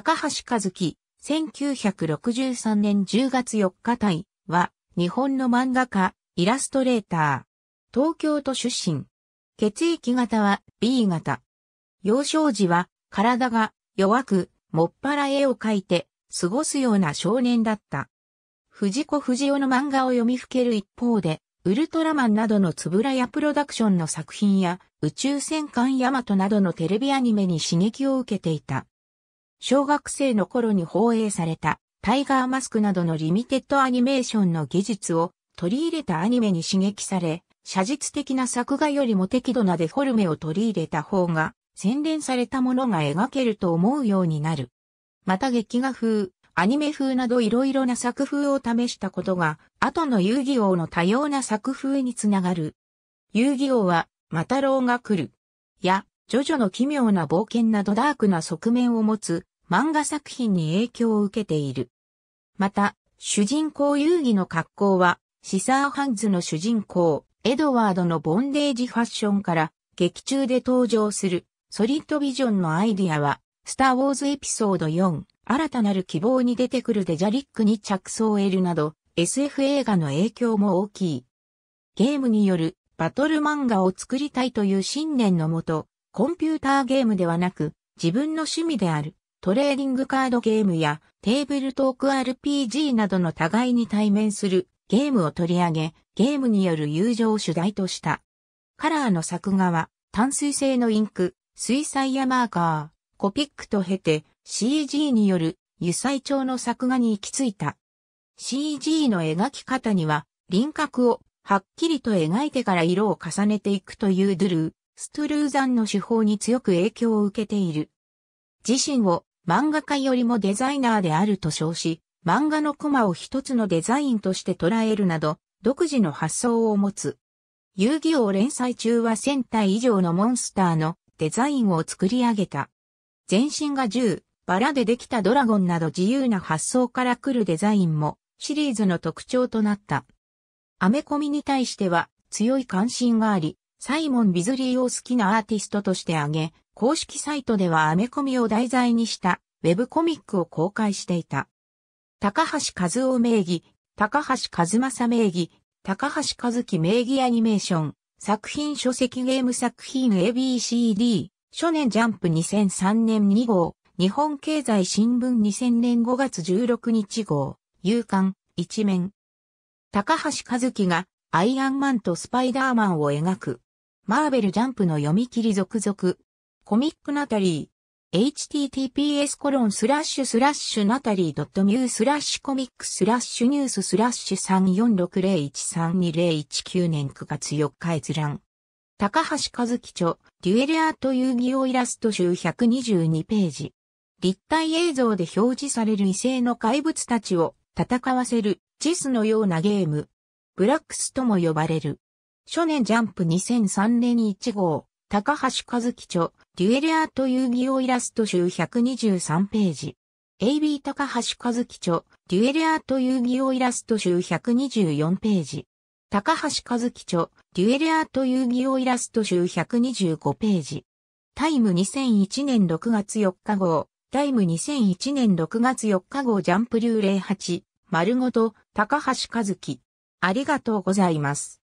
高橋和樹、1963年10月4日対は、日本の漫画家、イラストレーター。東京都出身。血液型は B 型。幼少時は体が弱く、もっぱら絵を描いて過ごすような少年だった。藤子不二雄の漫画を読みふける一方で、ウルトラマンなどのつぶらやプロダクションの作品や、宇宙戦艦ヤマトなどのテレビアニメに刺激を受けていた。小学生の頃に放映されたタイガーマスクなどのリミテッドアニメーションの技術を取り入れたアニメに刺激され、写実的な作画よりも適度なデフォルメを取り入れた方が洗練されたものが描けると思うようになる。また劇画風、アニメ風などいろいろな作風を試したことが、後の遊戯王の多様な作風につながる。遊戯王は、また老が来る。や、ジョジョの奇妙な冒険などダークな側面を持つ漫画作品に影響を受けている。また、主人公遊戯の格好は、シサーハンズの主人公、エドワードのボンデージファッションから、劇中で登場する、ソリッドビジョンのアイディアは、スター・ウォーズエピソード4、新たなる希望に出てくるデジャリックに着想を得るなど、SF 映画の影響も大きい。ゲームによるバトル漫画を作りたいという信念のもと、コンピューターゲームではなく、自分の趣味であるトレーディングカードゲームやテーブルトーク RPG などの互いに対面するゲームを取り上げ、ゲームによる友情を主題とした。カラーの作画は淡水性のインク、水彩やマーカー、コピックと経て CG による油彩調の作画に行き着いた。CG の描き方には輪郭をはっきりと描いてから色を重ねていくというドゥルー、ストゥルーザンの手法に強く影響を受けている。自身を漫画家よりもデザイナーであると称し、漫画のコマを一つのデザインとして捉えるなど、独自の発想を持つ。遊戯王連載中は1000体以上のモンスターのデザインを作り上げた。全身が銃、バラでできたドラゴンなど自由な発想から来るデザインもシリーズの特徴となった。アメコミに対しては強い関心があり、サイモン・ビズリーを好きなアーティストとして挙げ、公式サイトではアメコミを題材にしたウェブコミックを公開していた。高橋和夫名義、高橋和正名義、高橋和樹名義アニメーション、作品書籍ゲーム作品 ABCD、初年ジャンプ2003年2号、日本経済新聞2000年5月16日号、夕刊、一面。高橋和樹がアイアンマンとスパイダーマンを描く。マーベルジャンプの読み切り続々。コミックナタリー、https コロンスラッシュスラッシュナタリー .mu スラッシュコミックスラッシュニューススラッシュ3460132019年9月4日閲覧。高橋和樹著、デュエレアート遊戯王イラスト集122ページ。立体映像で表示される異性の怪物たちを戦わせるチェスのようなゲーム。ブラックスとも呼ばれる。初年ジャンプ2003年1号。高橋和樹著、デュエルアート遊戯王イラスト集123ページ。AB 高橋和樹著、デュエルアート遊戯王イラスト集124ページ。高橋和樹著、デュエルアート遊戯王イラスト集125ページ。タイム2001年6月4日号、タイム2001年6月4日号ジャンプ流08、丸ごと、高橋和樹。ありがとうございます。